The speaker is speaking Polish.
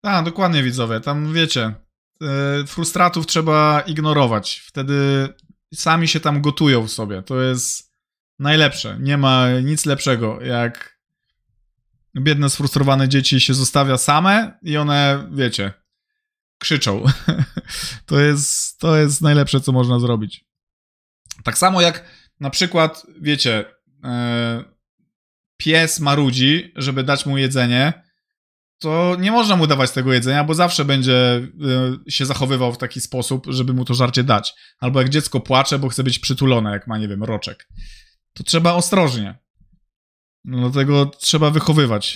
Tak, dokładnie widzowie, tam wiecie, e, frustratów trzeba ignorować. Wtedy sami się tam gotują sobie. To jest najlepsze. Nie ma nic lepszego, jak biedne, sfrustrowane dzieci się zostawia same i one, wiecie, krzyczą. to, jest, to jest najlepsze, co można zrobić. Tak samo jak na przykład, wiecie, e, pies marudzi, żeby dać mu jedzenie, to nie można mu dawać tego jedzenia, bo zawsze będzie y, się zachowywał w taki sposób, żeby mu to żarcie dać. Albo jak dziecko płacze, bo chce być przytulone, jak ma, nie wiem, roczek. To trzeba ostrożnie. No dlatego trzeba wychowywać